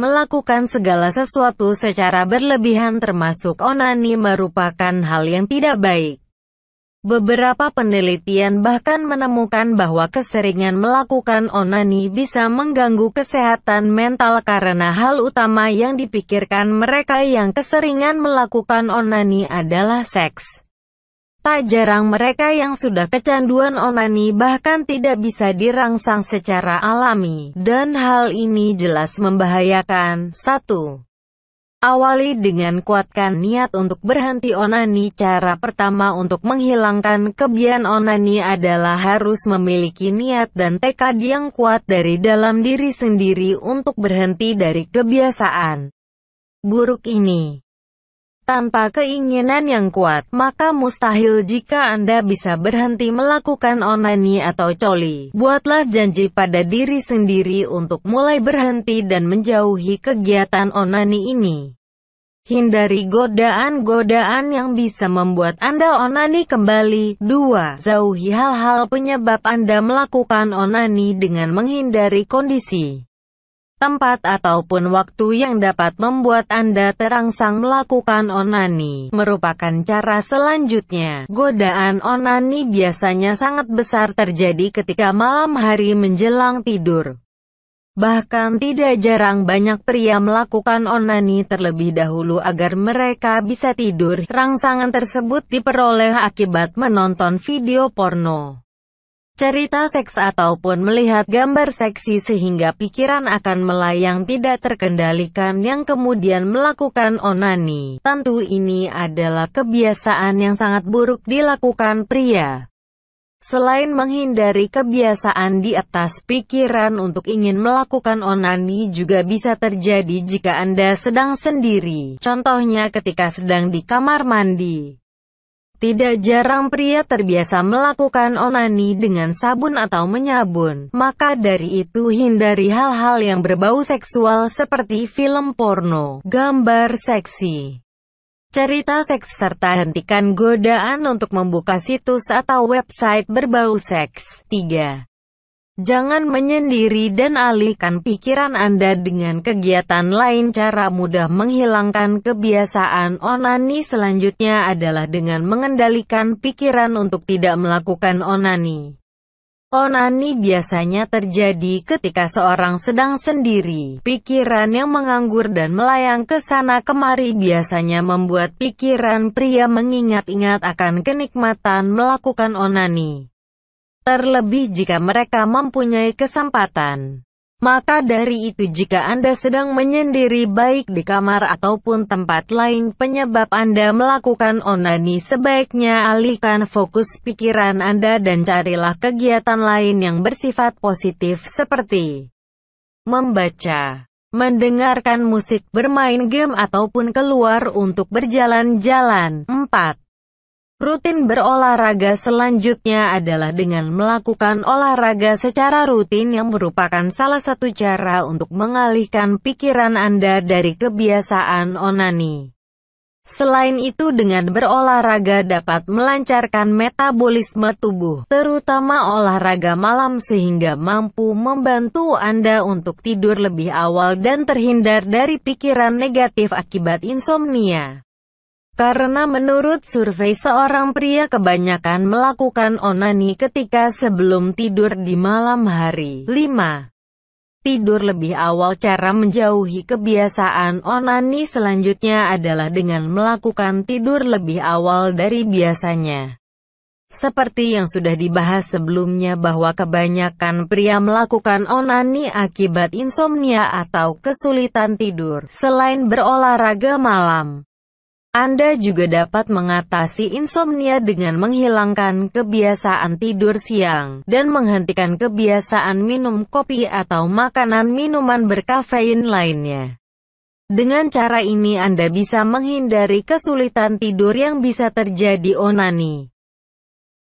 Melakukan segala sesuatu secara berlebihan termasuk onani merupakan hal yang tidak baik. Beberapa penelitian bahkan menemukan bahwa keseringan melakukan onani bisa mengganggu kesehatan mental karena hal utama yang dipikirkan mereka yang keseringan melakukan onani adalah seks. Tak jarang mereka yang sudah kecanduan onani bahkan tidak bisa dirangsang secara alami, dan hal ini jelas membahayakan. 1. Awali dengan kuatkan niat untuk berhenti onani. Cara pertama untuk menghilangkan kebiasaan onani adalah harus memiliki niat dan tekad yang kuat dari dalam diri sendiri untuk berhenti dari kebiasaan buruk ini. Tanpa keinginan yang kuat, maka mustahil jika Anda bisa berhenti melakukan onani atau coli. Buatlah janji pada diri sendiri untuk mulai berhenti dan menjauhi kegiatan onani ini. Hindari godaan-godaan yang bisa membuat Anda onani kembali. 2. Jauhi hal-hal penyebab Anda melakukan onani dengan menghindari kondisi tempat ataupun waktu yang dapat membuat Anda terangsang melakukan onani. Merupakan cara selanjutnya. Godaan onani biasanya sangat besar terjadi ketika malam hari menjelang tidur. Bahkan tidak jarang banyak pria melakukan onani terlebih dahulu agar mereka bisa tidur. Rangsangan tersebut diperoleh akibat menonton video porno cerita seks ataupun melihat gambar seksi sehingga pikiran akan melayang tidak terkendalikan yang kemudian melakukan onani. Tentu ini adalah kebiasaan yang sangat buruk dilakukan pria. Selain menghindari kebiasaan di atas pikiran untuk ingin melakukan onani juga bisa terjadi jika Anda sedang sendiri. Contohnya ketika sedang di kamar mandi. Tidak jarang pria terbiasa melakukan onani dengan sabun atau menyabun, maka dari itu hindari hal-hal yang berbau seksual seperti film porno, gambar seksi, cerita seks serta hentikan godaan untuk membuka situs atau website berbau seks. 3. Jangan menyendiri dan alihkan pikiran Anda dengan kegiatan lain. Cara mudah menghilangkan kebiasaan onani selanjutnya adalah dengan mengendalikan pikiran untuk tidak melakukan onani. Onani biasanya terjadi ketika seorang sedang sendiri. Pikiran yang menganggur dan melayang ke sana kemari biasanya membuat pikiran pria mengingat-ingat akan kenikmatan melakukan onani. Terlebih jika mereka mempunyai kesempatan. Maka dari itu jika Anda sedang menyendiri baik di kamar ataupun tempat lain penyebab Anda melakukan onani sebaiknya alihkan fokus pikiran Anda dan carilah kegiatan lain yang bersifat positif seperti membaca, mendengarkan musik, bermain game ataupun keluar untuk berjalan-jalan. 4. Rutin berolahraga selanjutnya adalah dengan melakukan olahraga secara rutin yang merupakan salah satu cara untuk mengalihkan pikiran Anda dari kebiasaan onani. Selain itu dengan berolahraga dapat melancarkan metabolisme tubuh, terutama olahraga malam sehingga mampu membantu Anda untuk tidur lebih awal dan terhindar dari pikiran negatif akibat insomnia. Karena menurut survei seorang pria kebanyakan melakukan onani ketika sebelum tidur di malam hari. 5. Tidur lebih awal cara menjauhi kebiasaan onani selanjutnya adalah dengan melakukan tidur lebih awal dari biasanya. Seperti yang sudah dibahas sebelumnya bahwa kebanyakan pria melakukan onani akibat insomnia atau kesulitan tidur, selain berolahraga malam. Anda juga dapat mengatasi insomnia dengan menghilangkan kebiasaan tidur siang dan menghentikan kebiasaan minum kopi atau makanan minuman berkafein lainnya. Dengan cara ini Anda bisa menghindari kesulitan tidur yang bisa terjadi onani.